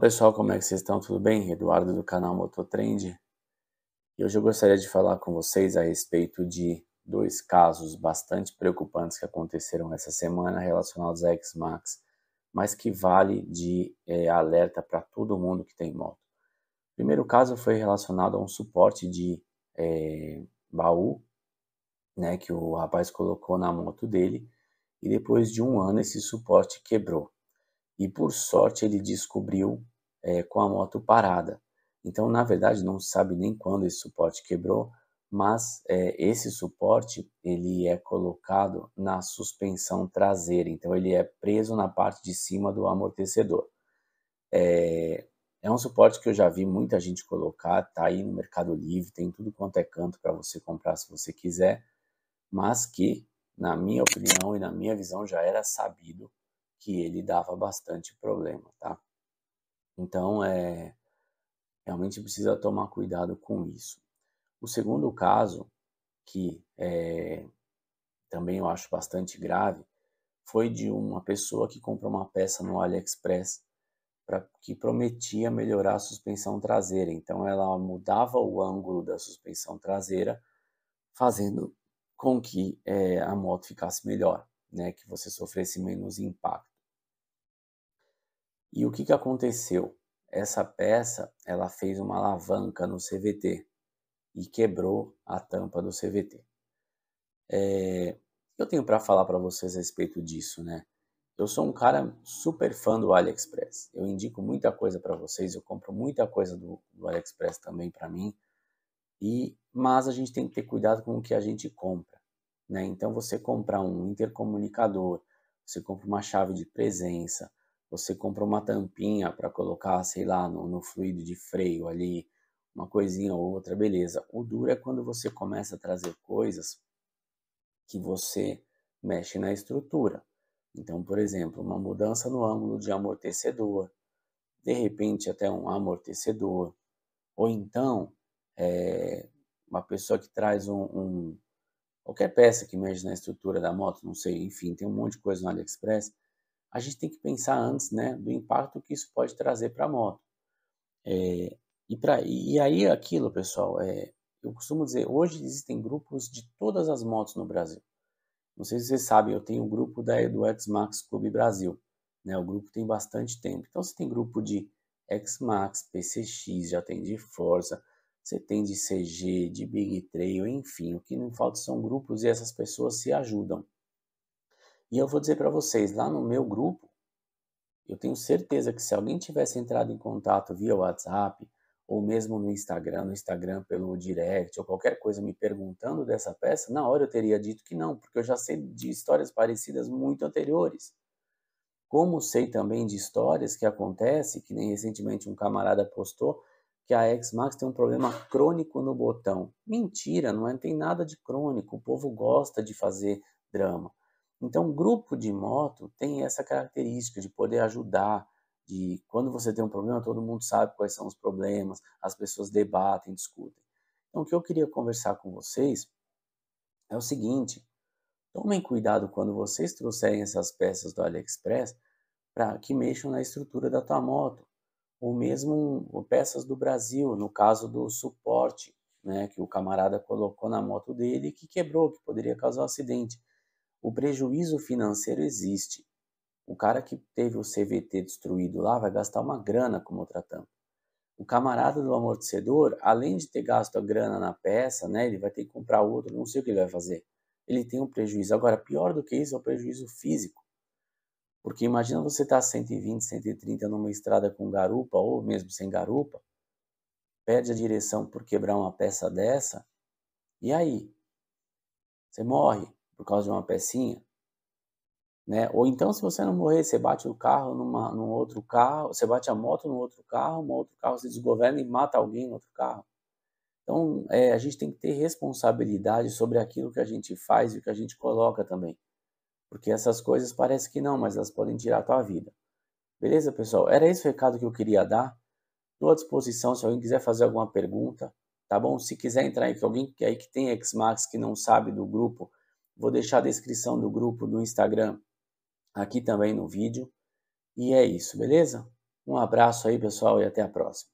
pessoal, como é que vocês estão? Tudo bem? Eduardo do canal Mototrend. E hoje eu gostaria de falar com vocês a respeito de dois casos bastante preocupantes que aconteceram essa semana relacionados a X-Max, mas que vale de é, alerta para todo mundo que tem moto. O primeiro caso foi relacionado a um suporte de é, baú né, que o rapaz colocou na moto dele e depois de um ano esse suporte quebrou e por sorte ele descobriu é, com a moto parada. Então, na verdade, não sabe nem quando esse suporte quebrou, mas é, esse suporte ele é colocado na suspensão traseira, então ele é preso na parte de cima do amortecedor. É, é um suporte que eu já vi muita gente colocar, tá aí no Mercado Livre, tem tudo quanto é canto para você comprar se você quiser, mas que, na minha opinião e na minha visão, já era sabido que ele dava bastante problema, tá? Então, é, realmente precisa tomar cuidado com isso. O segundo caso, que é, também eu acho bastante grave, foi de uma pessoa que comprou uma peça no AliExpress pra, que prometia melhorar a suspensão traseira. Então, ela mudava o ângulo da suspensão traseira, fazendo com que é, a moto ficasse melhor, né? que você sofresse menos impacto. E o que, que aconteceu? Essa peça ela fez uma alavanca no CVT e quebrou a tampa do CVT. É, eu tenho para falar para vocês a respeito disso, né? Eu sou um cara super fã do AliExpress. Eu indico muita coisa para vocês, eu compro muita coisa do, do AliExpress também para mim. E mas a gente tem que ter cuidado com o que a gente compra, né? Então você comprar um intercomunicador, você compra uma chave de presença, você compra uma tampinha para colocar, sei lá, no, no fluido de freio ali, uma coisinha ou outra, beleza. O duro é quando você começa a trazer coisas que você mexe na estrutura. Então, por exemplo, uma mudança no ângulo de amortecedor, de repente até um amortecedor, ou então é, uma pessoa que traz um, um, qualquer peça que mexe na estrutura da moto, não sei, enfim, tem um monte de coisa no AliExpress a gente tem que pensar antes né, do impacto que isso pode trazer para a moto. É, e, pra, e aí, aquilo, pessoal, é, eu costumo dizer, hoje existem grupos de todas as motos no Brasil. Não sei se vocês sabem, eu tenho o um grupo da, do X-Max Clube Brasil. Né, o grupo tem bastante tempo. Então, você tem grupo de X-Max, PCX, já tem de Forza, você tem de CG, de Big Trail, enfim. O que não falta são grupos e essas pessoas se ajudam. E eu vou dizer para vocês, lá no meu grupo, eu tenho certeza que se alguém tivesse entrado em contato via WhatsApp ou mesmo no Instagram, no Instagram pelo direct ou qualquer coisa me perguntando dessa peça, na hora eu teria dito que não, porque eu já sei de histórias parecidas muito anteriores. Como sei também de histórias que acontece, que nem recentemente um camarada postou que a X-Max tem um problema crônico no botão. Mentira, não, é, não tem nada de crônico. O povo gosta de fazer drama. Então, grupo de moto tem essa característica de poder ajudar, de quando você tem um problema, todo mundo sabe quais são os problemas, as pessoas debatem, discutem. Então, o que eu queria conversar com vocês é o seguinte: tomem cuidado quando vocês trouxerem essas peças do AliExpress para que mexam na estrutura da tua moto, ou mesmo peças do Brasil, no caso do suporte, né, que o camarada colocou na moto dele que quebrou, que poderia causar um acidente. O prejuízo financeiro existe. O cara que teve o CVT destruído lá vai gastar uma grana como tratando. O camarada do amortecedor, além de ter gasto a grana na peça, né, ele vai ter que comprar outro, não sei o que ele vai fazer. Ele tem um prejuízo. Agora, pior do que isso é o prejuízo físico. Porque imagina você estar tá 120, 130 numa estrada com garupa ou mesmo sem garupa, perde a direção por quebrar uma peça dessa, e aí? Você morre por causa de uma pecinha, né? Ou então, se você não morrer, você bate o carro numa, num outro carro, você bate a moto num outro carro, um outro carro se desgoverna e mata alguém no outro carro. Então, é, a gente tem que ter responsabilidade sobre aquilo que a gente faz e o que a gente coloca também. Porque essas coisas parece que não, mas elas podem tirar a tua vida. Beleza, pessoal? Era esse o recado que eu queria dar. Estou à disposição se alguém quiser fazer alguma pergunta, tá bom? Se quiser entrar aí, que alguém aí que tem X-Max que não sabe do grupo, Vou deixar a descrição do grupo do Instagram aqui também no vídeo. E é isso, beleza? Um abraço aí, pessoal, e até a próxima.